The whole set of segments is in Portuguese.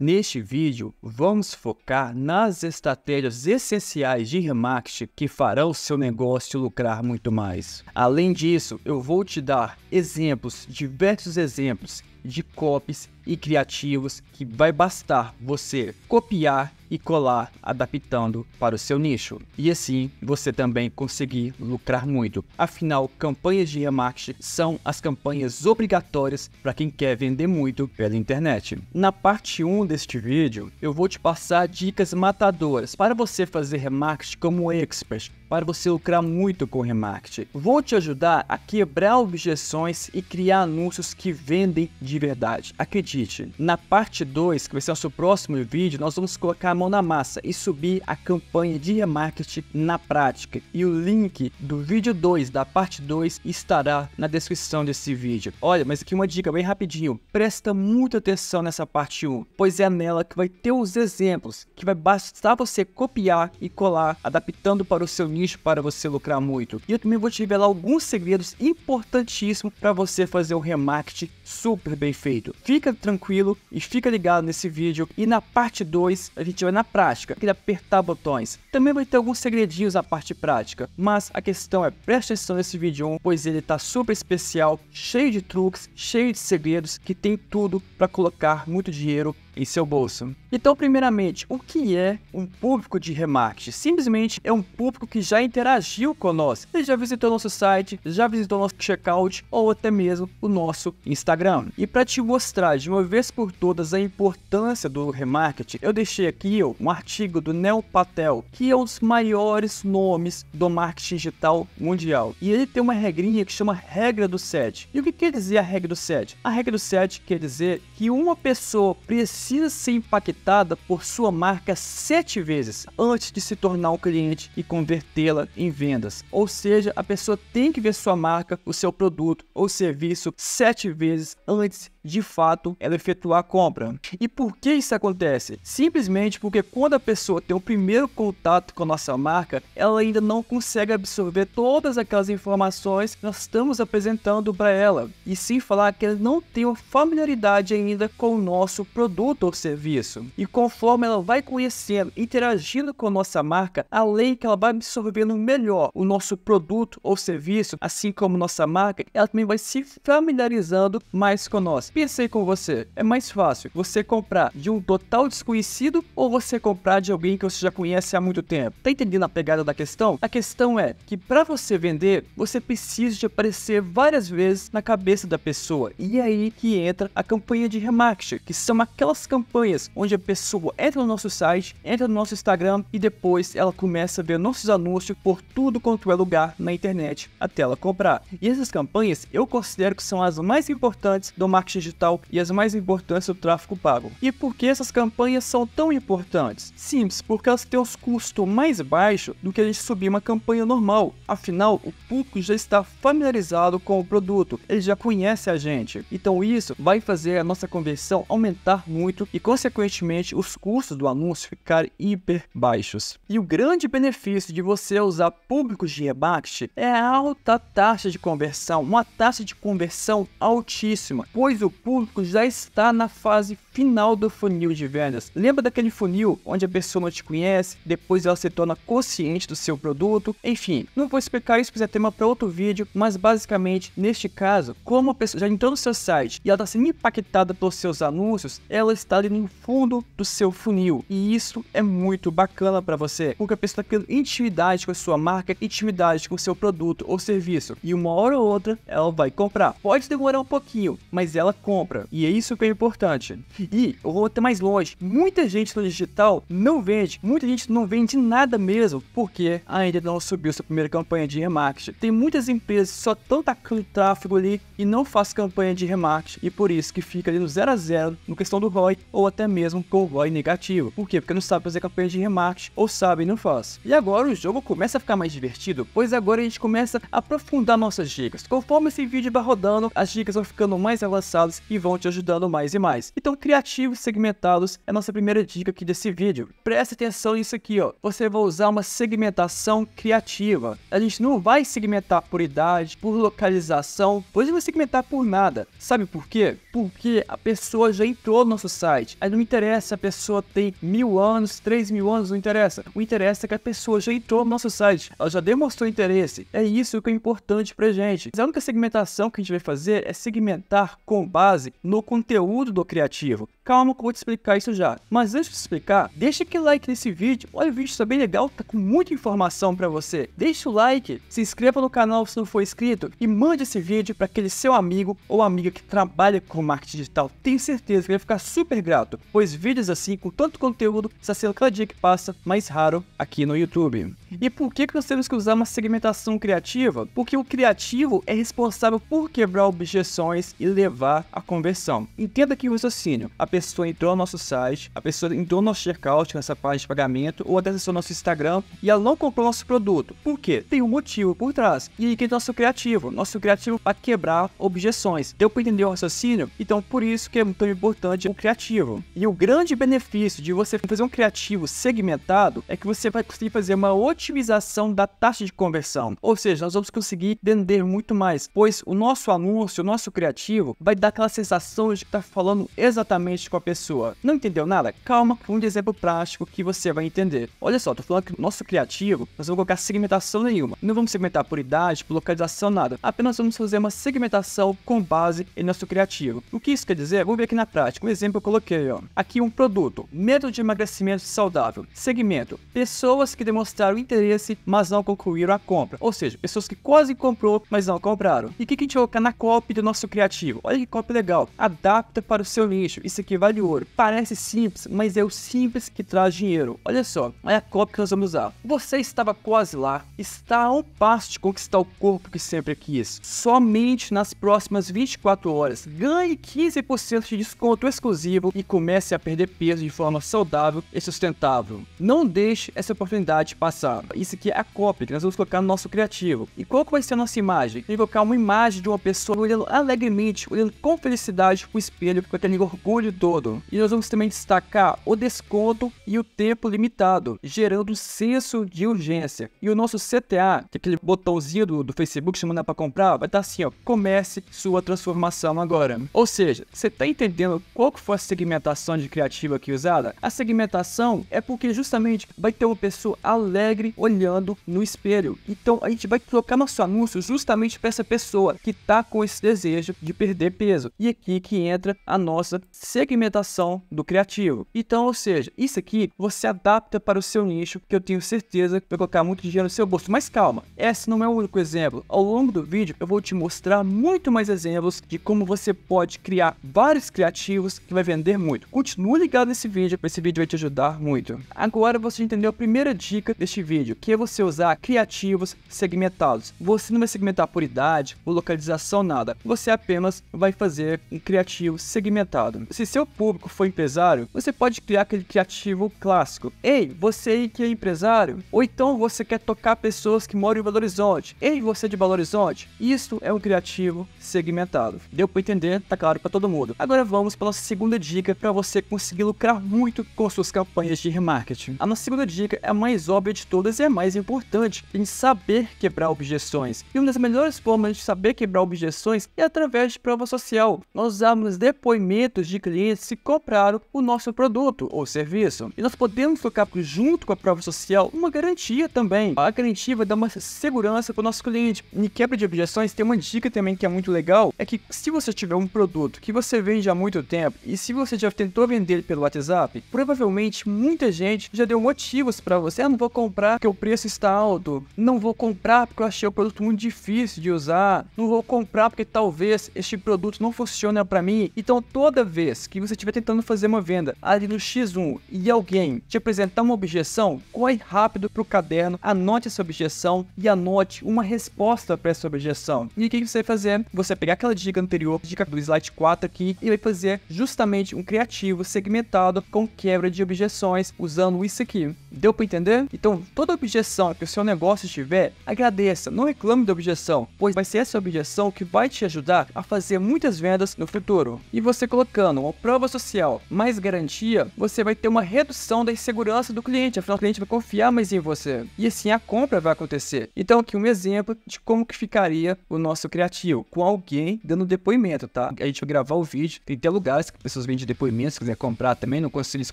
Neste vídeo, vamos focar nas estratégias essenciais de remarketing que farão seu negócio lucrar muito mais. Além disso, eu vou te dar exemplos, diversos exemplos de copies e criativos que vai bastar você copiar e colar, adaptando para o seu nicho. E assim você também conseguir lucrar muito. Afinal, campanhas de remarketing são as campanhas obrigatórias para quem quer vender muito pela internet. Na parte 1 deste vídeo, eu vou te passar dicas matadoras para você fazer remarketing como expert, para você lucrar muito com remarketing. Vou te ajudar a quebrar objeções e criar anúncios que vendem de verdade. Acredite, na parte 2, que vai ser nosso próximo vídeo, nós vamos colocar mão na massa e subir a campanha de remarketing na prática. E o link do vídeo 2 da parte 2 estará na descrição desse vídeo. Olha, mas aqui uma dica bem rapidinho. Presta muita atenção nessa parte 1, pois é nela que vai ter os exemplos, que vai bastar você copiar e colar, adaptando para o seu nicho para você lucrar muito. E eu também vou te revelar alguns segredos importantíssimos para você fazer um remarketing super bem feito. Fica tranquilo e fica ligado nesse vídeo e na parte 2 a gente vai é na prática, que apertar botões. Também vai ter alguns segredinhos na parte prática, mas a questão é preste atenção nesse vídeo 1, pois ele tá super especial, cheio de truques, cheio de segredos, que tem tudo para colocar muito dinheiro em seu bolso. Então, primeiramente, o que é um público de remarketing? Simplesmente é um público que já interagiu conosco. ele já visitou nosso site, já visitou nosso checkout ou até mesmo o nosso Instagram. E para te mostrar de uma vez por todas a importância do remarketing, eu deixei aqui ó, um artigo do Neo Patel, que é um dos maiores nomes do marketing digital mundial. E ele tem uma regrinha que chama regra do 7. E o que quer dizer a regra do 7? A regra do 7 quer dizer que uma pessoa precisa precisa ser impactada por sua marca sete vezes antes de se tornar um cliente e convertê-la em vendas. Ou seja, a pessoa tem que ver sua marca, o seu produto ou serviço sete vezes antes de fato ela efetuar a compra. E por que isso acontece? Simplesmente porque quando a pessoa tem o primeiro contato com a nossa marca, ela ainda não consegue absorver todas aquelas informações que nós estamos apresentando para ela. E sem falar que ela não tem uma familiaridade ainda com o nosso produto ou serviço. E conforme ela vai conhecendo, interagindo com a nossa marca, além que ela vai absorvendo melhor o nosso produto ou serviço, assim como nossa marca, ela também vai se familiarizando mais conosco pensei com você, é mais fácil você comprar de um total desconhecido ou você comprar de alguém que você já conhece há muito tempo? Tá entendendo a pegada da questão? A questão é que para você vender, você precisa de aparecer várias vezes na cabeça da pessoa. E é aí que entra a campanha de remarketing, que são aquelas campanhas onde a pessoa entra no nosso site, entra no nosso Instagram e depois ela começa a ver nossos anúncios por tudo quanto é lugar na internet até ela comprar. E essas campanhas eu considero que são as mais importantes do marketing digital e as mais importantes do tráfego pago. E por que essas campanhas são tão importantes? Simples, porque elas têm os custos mais baixos do que a gente subir uma campanha normal. Afinal, o público já está familiarizado com o produto, ele já conhece a gente. Então isso vai fazer a nossa conversão aumentar muito e consequentemente os custos do anúncio ficarem hiper baixos. E o grande benefício de você usar públicos de remarketing é a alta taxa de conversão, uma taxa de conversão altíssima, pois o público já está na fase final do funil de vendas. Lembra daquele funil onde a pessoa não te conhece, depois ela se torna consciente do seu produto? Enfim, não vou explicar isso porque é tema para outro vídeo, mas basicamente, neste caso, como a pessoa já entrou no seu site e ela está sendo impactada pelos seus anúncios, ela está ali no fundo do seu funil. E isso é muito bacana para você, porque a pessoa está criando intimidade com a sua marca, intimidade com o seu produto ou serviço. E uma hora ou outra, ela vai comprar. Pode demorar um pouquinho, mas ela compra. E é isso que é importante. E eu vou até mais longe. Muita gente no digital não vende, muita gente não vende nada mesmo, porque ainda não subiu sua primeira campanha de remarketing. Tem muitas empresas que só estão tacando tráfego ali e não faz campanha de remarketing, e por isso que fica ali no 0 a 0 no questão do ROI, ou até mesmo com o ROI negativo. Por quê? Porque não sabe fazer campanha de remarketing, ou sabe e não faz. E agora o jogo começa a ficar mais divertido, pois agora a gente começa a aprofundar nossas dicas. Conforme esse vídeo vai rodando, as dicas vão ficando mais avançadas e vão te ajudando mais e mais. Então criar criativos segmentados é a nossa primeira dica aqui desse vídeo. Preste atenção nisso aqui, ó. Você vai usar uma segmentação criativa. A gente não vai segmentar por idade, por localização, pois não vai segmentar por nada. Sabe por quê? Porque a pessoa já entrou no nosso site. Aí não interessa se a pessoa tem mil anos, três mil anos, não interessa. O interessa é que a pessoa já entrou no nosso site, ela já demonstrou interesse. É isso que é importante pra gente. Mas a única segmentação que a gente vai fazer é segmentar com base no conteúdo do criativo. Calma que eu vou te explicar isso já. Mas antes de explicar, deixa aquele like nesse vídeo. Olha o vídeo está bem legal, tá com muita informação para você. Deixa o like, se inscreva no canal se não for inscrito e mande esse vídeo para aquele seu amigo ou amiga que trabalha com marketing digital. Tenho certeza que ele vai ficar super grato, pois vídeos assim com tanto conteúdo está sendo cada dia que passa mais raro aqui no YouTube. E por que, que nós temos que usar uma segmentação criativa? Porque o criativo é responsável por quebrar objeções e levar à conversão. Entenda aqui o raciocínio a pessoa entrou no nosso site, a pessoa entrou no nosso checkout, nessa página de pagamento, ou até acessou nosso Instagram e ela não comprou nosso produto. Por quê? Tem um motivo por trás. E aí que é nosso criativo. Nosso criativo para quebrar objeções. Deu para entender o raciocínio? Então, por isso que é tão importante o criativo. E o grande benefício de você fazer um criativo segmentado é que você vai conseguir fazer uma otimização da taxa de conversão. Ou seja, nós vamos conseguir vender muito mais, pois o nosso anúncio, o nosso criativo, vai dar aquela sensação de que está falando exatamente diretamente com a pessoa. Não entendeu nada? Calma um exemplo prático que você vai entender. Olha só, tô falando que nosso criativo, nós vamos colocar segmentação nenhuma. Não vamos segmentar por idade, por localização, nada. Apenas vamos fazer uma segmentação com base em nosso criativo. O que isso quer dizer? Vamos ver aqui na prática. Um exemplo que eu coloquei, ó. Aqui um produto, método de emagrecimento saudável. Segmento, pessoas que demonstraram interesse, mas não concluíram a compra. Ou seja, pessoas que quase comprou, mas não compraram. E o que, que a gente coloca na copy do nosso criativo? Olha que copy legal. Adapta para o seu nicho isso aqui vale ouro. Parece simples, mas é o simples que traz dinheiro. Olha só, é a cópia que nós vamos usar. Você estava quase lá, está a um passo de conquistar o corpo que sempre quis. Somente nas próximas 24 horas, ganhe 15% de desconto exclusivo e comece a perder peso de forma saudável e sustentável. Não deixe essa oportunidade passar. Isso aqui é a cópia que nós vamos colocar no nosso criativo. E qual que vai ser a nossa imagem? que colocar uma imagem de uma pessoa olhando alegremente, olhando com felicidade para o espelho, com aquele orgulho de todo. E nós vamos também destacar o desconto e o tempo limitado, gerando senso de urgência. E o nosso CTA, que é aquele botãozinho do, do Facebook chamando para comprar, vai estar tá assim, ó, comece sua transformação agora. Ou seja, você está entendendo qual que foi a segmentação de criativa aqui usada? A segmentação é porque justamente vai ter uma pessoa alegre olhando no espelho. Então a gente vai colocar nosso anúncio justamente para essa pessoa que está com esse desejo de perder peso. E aqui que entra a nossa segmentação do criativo. Então, ou seja, isso aqui você adapta para o seu nicho, que eu tenho certeza que vai colocar muito dinheiro no seu bolso. Mas calma, esse não é o único exemplo. Ao longo do vídeo, eu vou te mostrar muito mais exemplos de como você pode criar vários criativos que vai vender muito. Continue ligado nesse vídeo, esse vídeo vai te ajudar muito. Agora você entendeu a primeira dica deste vídeo, que é você usar criativos segmentados. Você não vai segmentar por idade, por localização, nada. Você apenas vai fazer um criativo segmentado se seu público for empresário, você pode criar aquele criativo clássico. Ei, você aí que é empresário? Ou então você quer tocar pessoas que moram em Belo Horizonte? Ei, você é de Belo Horizonte? Isso é um criativo segmentado. Deu para entender? Tá claro para todo mundo. Agora vamos para nossa segunda dica para você conseguir lucrar muito com suas campanhas de remarketing. A nossa segunda dica é a mais óbvia de todas e é mais importante em saber quebrar objeções. E uma das melhores formas de saber quebrar objeções é através de prova social. Nós usamos depoimentos de clientes que compraram o nosso produto ou serviço. E nós podemos colocar junto com a prova social uma garantia também. A garantia vai dar uma segurança para o nosso cliente. Em quebra de objeções, tem uma dica também que é muito legal, é que se você tiver um produto que você vende há muito tempo e se você já tentou vender ele pelo WhatsApp, provavelmente muita gente já deu motivos para você, ah, não vou comprar porque o preço está alto, não vou comprar porque eu achei o produto muito difícil de usar, não vou comprar porque talvez este produto não funcione para mim. Então toda vez vez que você estiver tentando fazer uma venda ali no X1 e alguém te apresentar uma objeção, corre rápido para o caderno, anote essa objeção e anote uma resposta para essa objeção. E o que você vai fazer? Você vai pegar aquela dica anterior, dica do slide 4 aqui, e vai fazer justamente um criativo segmentado com quebra de objeções usando isso aqui. Deu para entender? Então, toda objeção que o seu negócio tiver, agradeça, não reclame da objeção, pois vai ser essa objeção que vai te ajudar a fazer muitas vendas no futuro. E você colocando tornando uma prova social mais garantia, você vai ter uma redução da insegurança do cliente, afinal o cliente vai confiar mais em você. E assim a compra vai acontecer. Então aqui um exemplo de como que ficaria o nosso criativo, com alguém dando depoimento, tá? A gente vai gravar o vídeo, tem até lugares que pessoas vendem depoimentos, se quiser comprar também, não consigo, se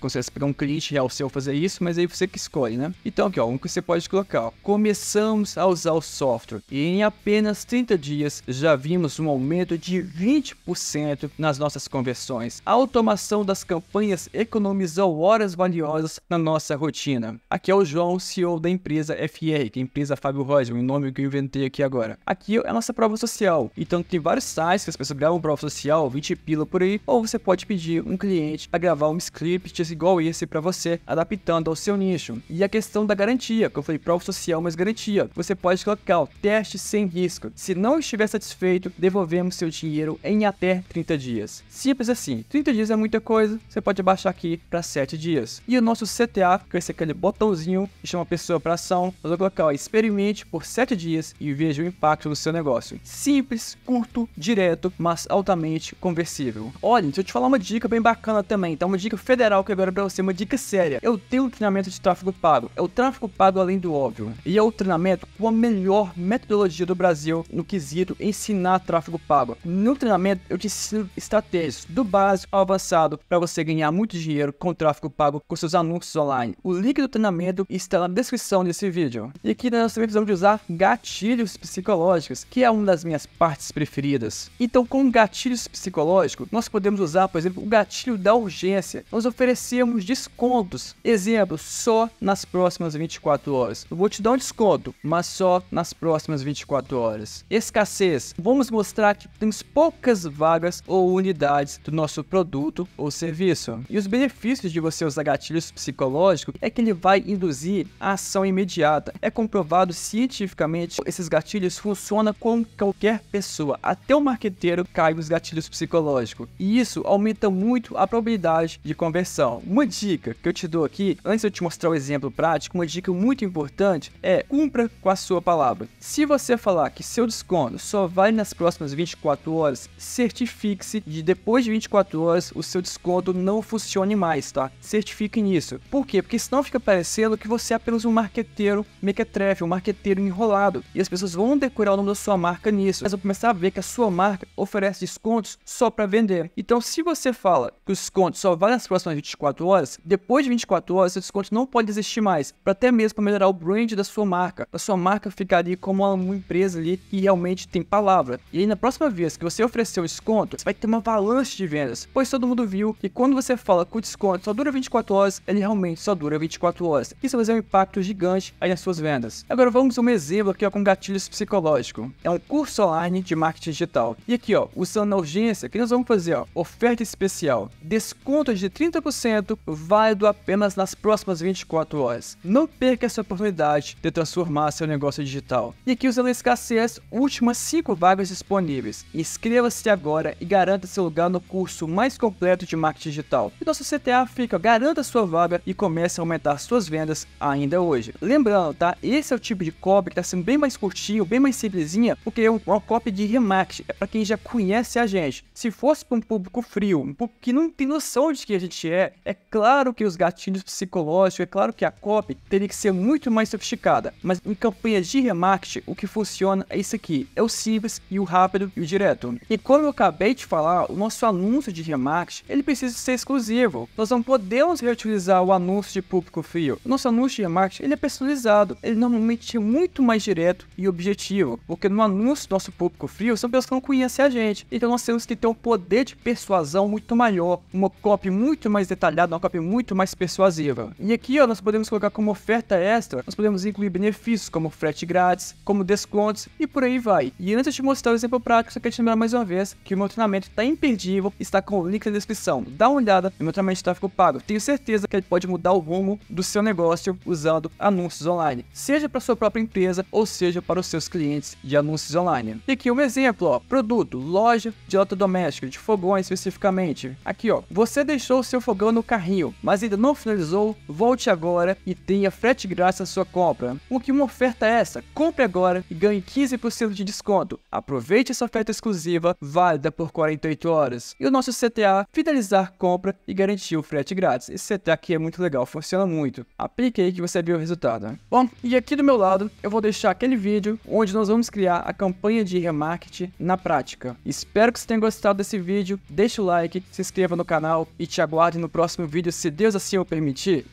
consegue pegar um cliente real seu fazer isso, mas aí você que escolhe, né? Então aqui ó, um que você pode colocar, ó, começamos a usar o software e em apenas 30 dias já vimos um aumento de 20% nas nossas conversões a automação das campanhas economizou horas valiosas na nossa rotina. Aqui é o João, CEO da empresa FR, que é a empresa Fábio Roger, o um nome que eu inventei aqui agora. Aqui é a nossa prova social. Então tem vários sites que as pessoas gravam prova social, 20 pila por aí, ou você pode pedir um cliente a gravar um script igual esse para você, adaptando ao seu nicho. E a questão da garantia, que eu falei prova social, mas garantia. Você pode colocar o teste sem risco. Se não estiver satisfeito, devolvemos seu dinheiro em até 30 dias. Simples assim. 30 dias é muita coisa, você pode abaixar aqui para 7 dias. E o nosso CTA, que vai ser aquele botãozinho que chama a pessoa para ação, nós vamos colocar ó, experimente por 7 dias e veja o impacto no seu negócio. Simples, curto, direto, mas altamente conversível. Olha, deixa eu te falar uma dica bem bacana também, tá? Uma dica federal que agora é para você, uma dica séria. Eu tenho um treinamento de tráfego pago, é o tráfego pago além do óbvio. E é o treinamento com a melhor metodologia do Brasil no quesito ensinar tráfego pago. No treinamento eu te ensino estratégias do básico básico ao avançado para você ganhar muito dinheiro com tráfego pago com seus anúncios online. O link do treinamento está na descrição desse vídeo. E aqui nós também precisamos de usar gatilhos psicológicos, que é uma das minhas partes preferidas. Então, com gatilhos psicológicos, nós podemos usar, por exemplo, o gatilho da urgência. Nós oferecemos descontos. Exemplo, só nas próximas 24 horas. Eu vou te dar um desconto, mas só nas próximas 24 horas. Escassez. Vamos mostrar que temos poucas vagas ou unidades do nosso produto ou serviço. E os benefícios de você usar gatilhos psicológicos é que ele vai induzir a ação imediata. É comprovado cientificamente esses gatilhos funcionam com qualquer pessoa, até o marqueteiro cai nos gatilhos psicológicos. E isso aumenta muito a probabilidade de conversão. Uma dica que eu te dou aqui, antes de eu te mostrar o um exemplo prático, uma dica muito importante é cumpra com a sua palavra. Se você falar que seu desconto só vale nas próximas 24 horas, certifique-se de depois de 24 pessoas, o seu desconto não funcione mais, tá? Certifique nisso. Por quê? Porque senão fica parecendo que você é apenas um marqueteiro mequetrefe, um marqueteiro enrolado. E as pessoas vão decorar o nome da sua marca nisso. elas vão começar a ver que a sua marca oferece descontos só para vender. Então, se você fala que o desconto só vale nas próximas 24 horas, depois de 24 horas, esse desconto não pode existir mais. Para até mesmo para melhorar o brand da sua marca. A sua marca ficar ali como uma empresa ali que realmente tem palavra. E aí, na próxima vez que você oferecer o desconto, você vai ter uma avalanche de vendas pois todo mundo viu que quando você fala que o desconto só dura 24 horas, ele realmente só dura 24 horas. Isso vai fazer um impacto gigante aí nas suas vendas. Agora vamos a um exemplo aqui ó, com gatilhos psicológicos. É um curso online de marketing digital. E aqui, ó, usando a urgência, que nós vamos fazer ó, oferta especial. Desconto de 30% válido apenas nas próximas 24 horas. Não perca essa oportunidade de transformar seu negócio digital. E aqui usando a escassez, últimas 5 vagas disponíveis. Inscreva-se agora e garanta seu lugar no curso mais completo de marketing digital. E nosso CTA fica, garanta sua vaga e comece a aumentar suas vendas ainda hoje. Lembrando, tá? Esse é o tipo de copy que tá sendo bem mais curtinho, bem mais simplesinha, porque é uma copy de remarketing, é para quem já conhece a gente. Se fosse para um público frio, um público que não tem noção de que a gente é, é claro que os gatilhos psicológicos, é claro que a copy teria que ser muito mais sofisticada, mas em campanhas de remarketing, o que funciona é isso aqui, é o simples e o rápido e o direto. E como eu acabei de falar, o nosso anúncio de remarketing, ele precisa ser exclusivo. Nós não podemos reutilizar o anúncio de público frio. O nosso anúncio de remarketing, ele é personalizado. Ele normalmente é muito mais direto e objetivo, porque no anúncio do nosso público frio são pessoas que não conhecem a gente. Então nós temos que ter um poder de persuasão muito maior, uma copy muito mais detalhada, uma copy muito mais persuasiva. E aqui ó, nós podemos colocar como oferta extra, nós podemos incluir benefícios como frete grátis, como descontos e por aí vai. E antes de mostrar o exemplo prático, só quero te lembrar mais uma vez que o meu treinamento está imperdível, está com o link na descrição. Dá uma olhada no meu trabalho de tráfego pago. Tenho certeza que ele pode mudar o rumo do seu negócio usando anúncios online, seja para sua própria empresa ou seja para os seus clientes de anúncios online. E aqui um exemplo, ó, produto, loja de eletrodoméstico, de fogões especificamente. Aqui, ó, você deixou o seu fogão no carrinho, mas ainda não finalizou? Volte agora e tenha frete grátis à sua compra. O que uma oferta é essa? Compre agora e ganhe 15% de desconto. Aproveite essa oferta exclusiva, válida por 48 horas. E o nosso CTA, fidelizar compra e garantir o frete grátis. Esse CTA aqui é muito legal, funciona muito. Aplique aí que você viu o resultado. Bom, e aqui do meu lado eu vou deixar aquele vídeo onde nós vamos criar a campanha de remarketing na prática. Espero que você tenha gostado desse vídeo, deixa o like, se inscreva no canal e te aguarde no próximo vídeo se Deus assim o permitir.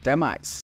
Até mais!